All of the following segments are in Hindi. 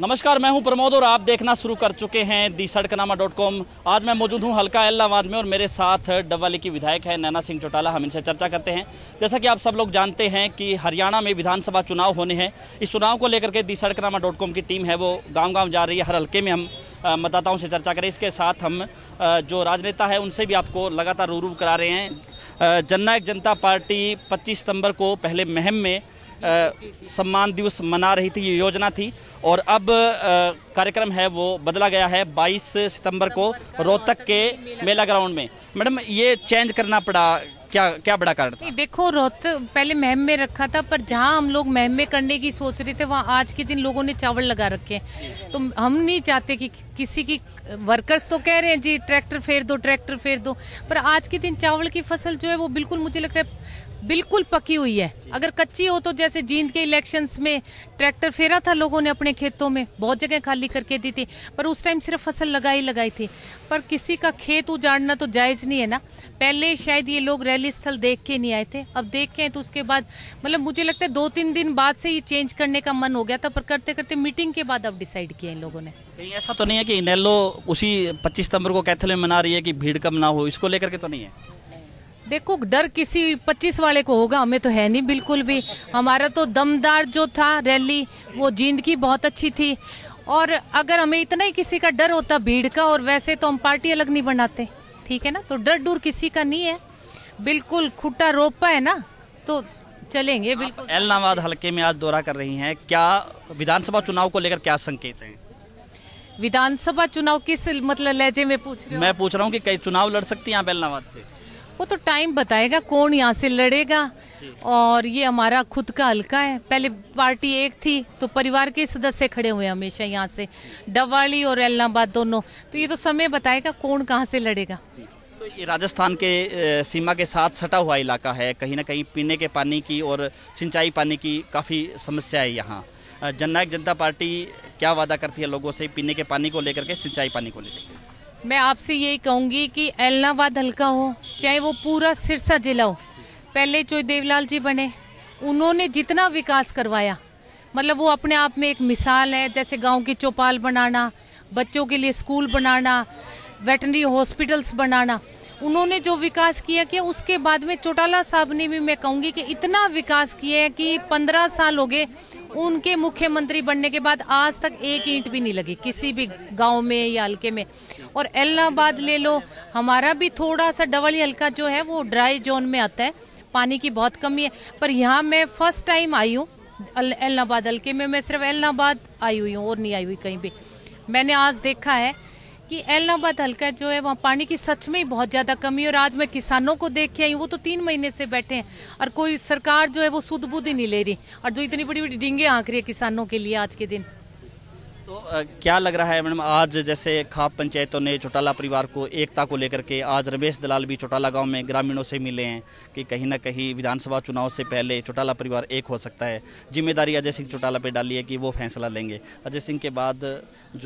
नमस्कार मैं हूं प्रमोद और आप देखना शुरू कर चुके हैं दी सड़कनामा डॉट कॉम आज मैं मौजूद हूं हल्का इलाहाबाद में और मेरे साथ डब्वाली की विधायक है नैना सिंह चौटाला हम इनसे चर्चा करते हैं जैसा कि आप सब लोग जानते हैं कि हरियाणा में विधानसभा चुनाव होने हैं इस चुनाव को लेकर के दी सड़कनामा डॉट कॉम की टीम है वो गाँव गाँव जा रही है हर हल्के में हम मतदाताओं से चर्चा करें इसके साथ हम जो राजनेता है उनसे भी आपको लगातार रूबरू करा रहे हैं जननायक जनता पार्टी पच्चीस सितंबर को पहले महम में सम्मान दिवस मना रही थी ये योजना थी और अब कार्यक्रम है वो बदला गया है 22 सितंबर को रोहतक के मेला ग्राउंड में मैडम ये चेंज करना पड़ा क्या क्या बड़ा कारण था? देखो रोहत पहले महम में रखा था पर जहाँ हम लोग महम में करने की सोच रहे थे वहाँ आज के दिन लोगों ने चावल लगा रखे हैं तो हम नहीं चाहते कि, कि किसी की वर्कर्स तो कह रहे हैं जी ट्रैक्टर फेर दो ट्रैक्टर फेर दो पर आज के दिन चावल की फसल जो है वो बिल्कुल मुझे लग रहा है बिल्कुल पकी हुई है अगर कच्ची हो तो जैसे जींद के इलेक्शंस में ट्रैक्टर फेरा था लोगों ने अपने खेतों में बहुत जगह खाली करके दी थी पर उस टाइम सिर्फ फसल लगाई लगाई थी पर किसी का खेत उजाड़ना तो जायज़ नहीं है ना पहले शायद ये लोग रैली स्थल देख के नहीं आए थे अब देखें तो उसके बाद मतलब मुझे लगता है दो तीन दिन बाद से ये चेंज करने का मन हो गया था पर करते करते मीटिंग के बाद अब डिसाइड किया इन लोगों ने कहीं ऐसा तो नहीं है कि इनेलो उसी पच्चीस सितंबर को कैथल में मना रही है कि भीड़ कम ना हो इसको लेकर के तो नहीं है देखो डर किसी 25 वाले को होगा हमें तो है नहीं बिल्कुल भी हमारा तो दमदार जो था रैली वो जींद की बहुत अच्छी थी और अगर हमें इतना ही किसी का डर होता भीड़ का और वैसे तो हम पार्टी अलग नहीं बनाते ठीक है ना तो डर डूर किसी का नहीं है बिल्कुल खुट्टा रोपा है ना तो चलेंगे हाँ, बिल्कुल एलनाबाद हल्के में आज दौरा कर रही हैं क्या विधानसभा चुनाव को लेकर क्या संकेत हैं विधानसभा चुनाव किस मतलब लहजे में पूछ रहे हो मैं पूछ रहा हूँ कि कई चुनाव लड़ सकती हैं आप एलनाबाद से वो तो टाइम बताएगा कौन यहाँ से लड़ेगा और ये हमारा खुद का हल्का है पहले पार्टी एक थी तो परिवार के सदस्य खड़े हुए हमेशा यहाँ से डबवाली और एलनाबाद दोनों तो ये तो समय बताएगा कौन कहाँ से लड़ेगा तो ये राजस्थान के सीमा के साथ सटा हुआ इलाका है कहीं ना कहीं पीने के पानी की और सिंचाई पानी की काफ़ी समस्या है यहाँ जननायक जनता पार्टी क्या वादा करती है लोगों से पीने के पानी को लेकर के सिंचाई पानी को लेकर मैं आपसे यही कहूँगी कि एलनाबाद हल्का हो चाहे वो पूरा सिरसा जिला हो पहले जो देवलाल जी बने उन्होंने जितना विकास करवाया मतलब वो अपने आप में एक मिसाल है जैसे गांव की चौपाल बनाना बच्चों के लिए स्कूल बनाना वेटनरी हॉस्पिटल्स बनाना उन्होंने जो विकास किया कि उसके बाद में चौटाला साहब ने भी मैं कहूँगी कि इतना विकास किया है कि पंद्रह साल हो गए उनके मुख्यमंत्री बनने के बाद आज तक एक ईंट भी नहीं लगी किसी भी गांव में या हल्के में और इलाहाबाद ले लो हमारा भी थोड़ा सा डबल हल्का जो है वो ड्राई जोन में आता है पानी की बहुत कमी है पर यहाँ मैं फर्स्ट टाइम आई हूँ इलाहाबाद हल्के में मैं सिर्फ इलाहाबाद आई हुई हूँ और नहीं आई हुई कहीं भी मैंने आज देखा है कि एलनाबाद हल्का जो है वहाँ पानी की सच में ही बहुत ज़्यादा कमी है और आज मैं किसानों को देख के आई वो तो तीन महीने से बैठे हैं और कोई सरकार जो है वो सुध बुद्ध ही नहीं ले रही और जो इतनी बड़ी बड़ी डिंगे आंक रही है किसानों के लिए आज के दिन तो आ, क्या लग रहा है मैडम आज जैसे खाप पंचायतों ने चौटाला परिवार को एकता को लेकर के आज रमेश दलाल भी चौटाला गांव में ग्रामीणों से मिले हैं कि कहीं ना कहीं विधानसभा चुनाव से पहले चौटाला परिवार एक हो सकता है जिम्मेदारी अजय सिंह चौटाला पे डाली है कि वो फैसला लेंगे अजय सिंह के बाद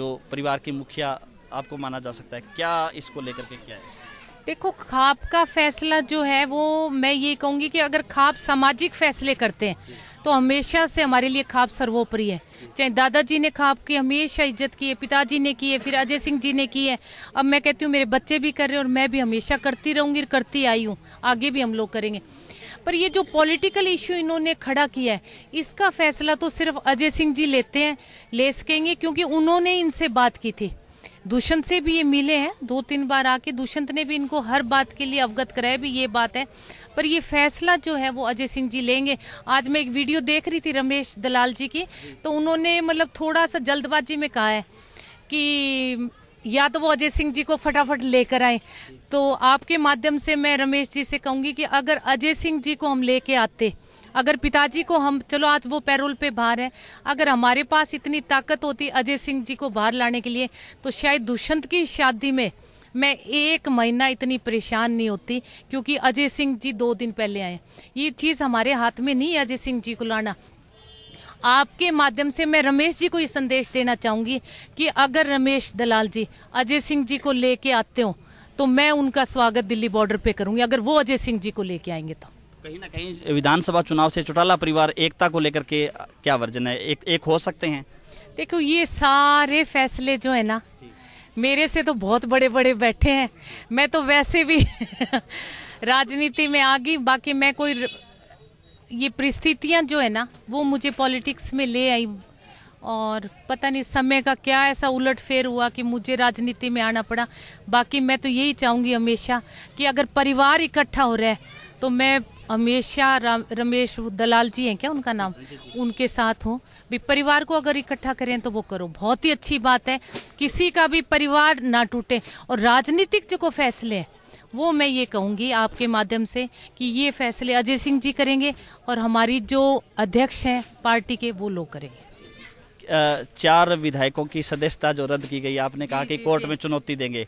जो परिवार की मुखिया आपको माना जा सकता है क्या इसको लेकर के क्या है देखो खाप का फैसला जो है वो मैं ये कहूँगी कि अगर खाप सामाजिक फैसले करते हैं तो हमेशा से हमारे लिए खाप सर्वोपरि है चाहे दादाजी ने खाप की हमेशा इज्जत की है पिताजी ने की है फिर अजय सिंह जी ने की है अब मैं कहती हूँ मेरे बच्चे भी कर रहे हैं और मैं भी हमेशा करती रहूँगी करती आई हूँ आगे भी हम लोग करेंगे पर ये जो पॉलिटिकल इशू इन्होंने खड़ा किया है इसका फैसला तो सिर्फ अजय सिंह जी लेते हैं ले सकेंगे क्योंकि उन्होंने इनसे बात की थी दुष्यंत से भी ये मिले हैं दो तीन बार आके दुष्यंत ने भी इनको हर बात के लिए अवगत कराया भी ये बात है पर ये फैसला जो है वो अजय सिंह जी लेंगे आज मैं एक वीडियो देख रही थी रमेश दलाल जी की तो उन्होंने मतलब थोड़ा सा जल्दबाजी में कहा है कि या तो वो अजय सिंह जी को फटाफट लेकर आए तो आपके माध्यम से मैं रमेश जी से कहूँगी कि अगर अजय सिंह जी को हम लेके आते अगर पिताजी को हम चलो आज वो पैरोल पे बाहर है अगर हमारे पास इतनी ताकत होती अजय सिंह जी को बाहर लाने के लिए तो शायद दुष्यंत की शादी में मैं एक महीना इतनी परेशान नहीं होती क्योंकि अजय सिंह जी दो दिन पहले आए ये चीज़ हमारे हाथ में नहीं है अजय सिंह जी को लाना आपके माध्यम से मैं रमेश जी को ये संदेश देना चाहूँगी कि अगर रमेश दलाल जी अजय सिंह जी को लेके आते हो तो मैं उनका स्वागत दिल्ली बॉर्डर पे करूँगी अगर वो अजय सिंह जी को लेके आएंगे तो कहीं ना कहीं विधानसभा चुनाव से चौटाला परिवार एकता को लेकर के क्या वर्जन है एक एक हो सकते हैं देखो ये सारे फैसले जो है ना मेरे से तो बहुत बड़े बड़े बैठे हैं मैं तो वैसे भी राजनीति में आ गई बाकी मैं कोई ये परिस्थितियाँ जो है ना वो मुझे पॉलिटिक्स में ले आई और पता नहीं समय का क्या ऐसा उलट फेर हुआ कि मुझे राजनीति में आना पड़ा बाकी मैं तो यही चाहूँगी हमेशा कि अगर परिवार इकट्ठा हो रहा है तो मैं हमेशा रमेश दलाल जी हैं क्या उनका नाम उनके साथ हूँ भी परिवार को अगर इकट्ठा करें तो वो करो बहुत ही अच्छी बात है किसी का भी परिवार ना टूटे और राजनीतिक जो फैसले हैं वो मैं ये कहूँगी आपके माध्यम से कि ये फैसले अजय सिंह जी करेंगे और हमारी जो अध्यक्ष हैं पार्टी के वो लोग करेंगे चार विधायकों की सदस्यता जो रद्द की गई आपने कहा कि कोर्ट में चुनौती देंगे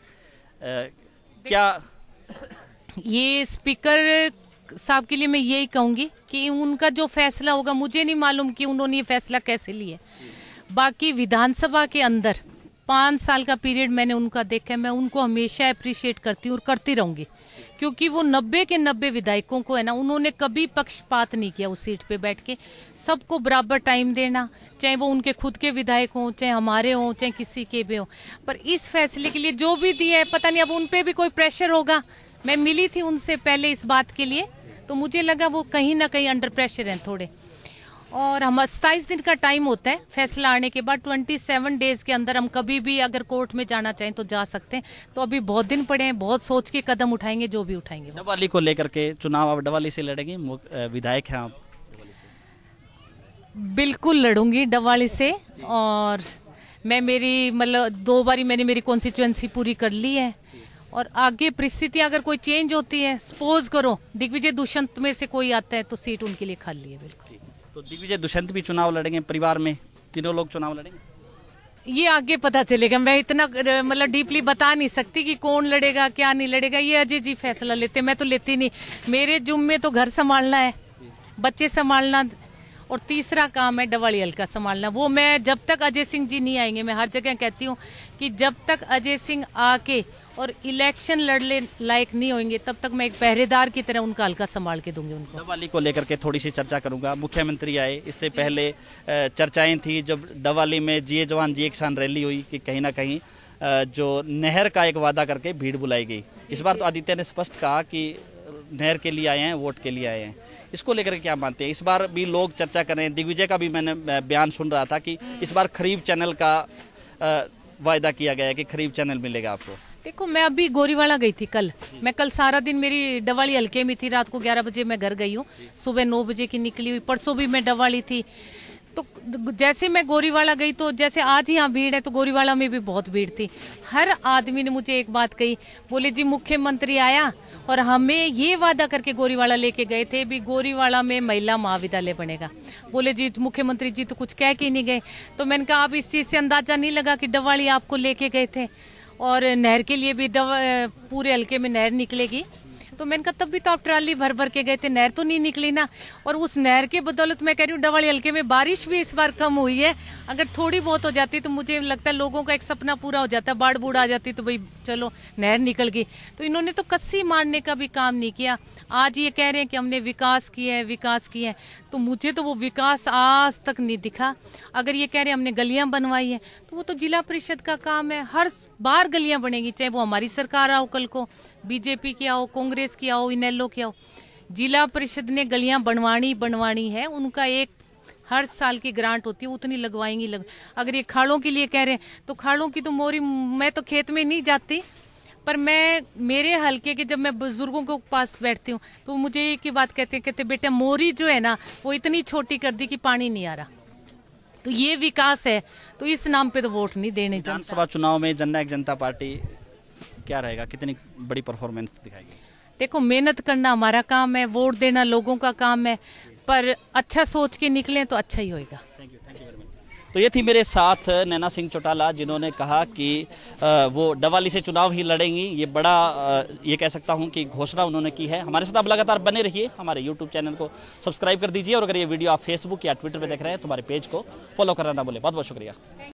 क्या ये स्पीकर साहब के लिए मैं यही कहूँगी कि उनका जो फैसला होगा मुझे नहीं मालूम कि उन्होंने ये फैसला कैसे लिया बाकी विधानसभा के अंदर पाँच साल का पीरियड मैंने उनका देखा है मैं उनको हमेशा अप्रिशिएट करती हूँ और करती रहूँगी क्योंकि वो नब्बे के नब्बे विधायकों को है ना उन्होंने कभी पक्षपात नहीं किया उस सीट पे बैठ के सबको बराबर टाइम देना चाहे वो उनके खुद के विधायक हों चाहे हमारे हों चाहे किसी के भी हों पर इस फैसले के लिए जो भी दिया है पता नहीं अब उन पर भी कोई प्रेशर होगा मैं मिली थी उनसे पहले इस बात के लिए तो मुझे लगा वो कहीं ना कहीं अंडर प्रेशर हैं थोड़े और हम सत्ताईस दिन का टाइम होता है फैसला आने के बाद ट्वेंटी सेवन डेज के अंदर हम कभी भी अगर कोर्ट में जाना चाहें तो जा सकते हैं तो अभी बहुत दिन पड़े हैं बहुत सोच के कदम उठाएंगे जो भी उठाएंगे डवाली को लेकर के चुनाव आप डवाली से लड़ेंगे विधायक हैं आप बिल्कुल लड़ूंगी डवाली से और मैं मेरी मतलब दो बारी मैंने मेरी कॉन्स्टिट्युएंसी पूरी कर ली है और आगे परिस्थितियां अगर कोई चेंज होती है सपोज करो दिग्विजय दुष्यंत में से कोई आता है तो सीट उनके लिए खाली है बिल्कुल तो दिग्विजय दुष्यंत भी चुनाव लड़ेंगे परिवार में तीनों लोग चुनाव लड़ेंगे ये आगे पता चलेगा मैं इतना मतलब डीपली बता नहीं सकती कि कौन लड़ेगा क्या नहीं लड़ेगा ये अजय जी फैसला लेते मैं तो लेती नहीं मेरे जुम्मे तो घर संभालना है बच्चे संभालना और तीसरा काम है डवाली हल्का संभालना वो मैं जब तक अजय सिंह जी नहीं आएंगे मैं हर जगह कहती हूँ कि जब तक अजय सिंह आके और इलेक्शन लड़ने लायक नहीं होंगे तब तक मैं एक पहरेदार की तरह उनका हल्का संभाल के दूंगी उनको डवाली को लेकर के थोड़ी सी चर्चा करूंगा मुख्यमंत्री आए इससे पहले चर्चाएं थी जब डवाली में जिए जवान जिए किसान रैली हुई कि कहीं ना कहीं जो नहर का एक वादा करके भीड़ बुलाई गई इस बार तो आदित्य ने स्पष्ट कहा कि नहर के लिए आए हैं वोट के लिए आए हैं इसको लेकर क्या मानते हैं इस बार भी लोग चर्चा कर रहे हैं दिग्विजय का भी मैंने बयान सुन रहा था कि हम्म। इस बार खरीफ चैनल का वायदा किया गया है कि खरीफ चैनल मिलेगा आपको देखो मैं अभी गोरीवाला गई थी कल मैं कल सारा दिन मेरी डवाली हल्के में थी रात को 11 बजे मैं घर गई हूँ सुबह 9 बजे की निकली हुई परसों भी मैं डवाली थी तो जैसे मैं गोरीवाला गई तो जैसे आज ही यहाँ भीड़ है तो गोरीवाला में भी बहुत भीड़ थी हर आदमी ने मुझे एक बात कही बोले जी मुख्यमंत्री आया और हमें ये वादा करके गोरीवाला लेके गए थे भी गोरीवाला में महिला महाविद्यालय बनेगा बोले जी मुख्यमंत्री जी तो कुछ कह के नहीं गए तो मैंने कहा आप इस चीज़ से अंदाजा नहीं लगा कि डवाली आपको लेके गए थे और नहर के लिए भी पूरे हल्के में नहर निकलेगी तो मैंने कहा तब भी तो आप ट्राली भर भर के गए थे नहर तो नहीं निकली ना और उस नहर के बदौलत मैं कह रही हूँ डबल हल्के में बारिश भी इस बार कम हुई है अगर थोड़ी बहुत हो जाती तो मुझे लगता है लोगों का एक सपना पूरा हो जाता बाढ़ बूढ़ आ जाती तो भाई चलो नहर निकल गई तो इन्होंने तो कस्सी मारने का भी काम नहीं किया आज ये कह रहे हैं कि हमने विकास किया है विकास किया है तो मुझे तो वो विकास आज तक नहीं दिखा अगर ये कह रहे हैं हमने गलियाँ बनवाई है तो वो तो जिला परिषद का काम है हर बार गलियाँ बनेंगी चाहे वो हमारी सरकार आओ कल को बीजेपी की आओ कांग्रेस की आओ इनेलो की आओ जिला परिषद ने गलियां बनवानी बनवानी है उनका एक हर साल की ग्रांट होती है उतनी लगवाएंगी लग अगर ये खाड़ों के लिए कह रहे हैं तो खाड़ों की तो मोरी मैं तो खेत में नहीं जाती पर मैं मेरे हल्के के जब मैं बुजुर्गों के पास बैठती हूँ तो मुझे एक ही बात कहते हैं कहते बेटा मोरी जो है ना वो इतनी छोटी कर दी कि पानी नहीं आ रहा तो ये विकास है तो इस नाम पे तो वोट नहीं देने विधानसभा चुनाव में जननायक जनता पार्टी क्या रहेगा कितनी बड़ी परफॉर्मेंस दिखाएगी देखो मेहनत करना हमारा काम है वोट देना लोगों का काम है पर अच्छा सोच के निकलें तो अच्छा ही होएगा thank you thank you very much तो ये थी मेरे साथ नैना सिंह चौटाला जिन्होंने कहा कि वो डवाली से चुनाव ही लड़ेंगी ये बड़ा ये कह सकता हूँ कि घोषणा उन्होंने की है हमारे साथ आप लगातार बने रहिए हमारे यूट्यूब चैनल को सब्सक्राइब कर दीजिए और अगर ये वीडियो आप फेसबुक या ट्विटर पर देख रहे हैं तो हमारे पेज को फॉलो करना ना बोले बहुत बहुत शुक्रिया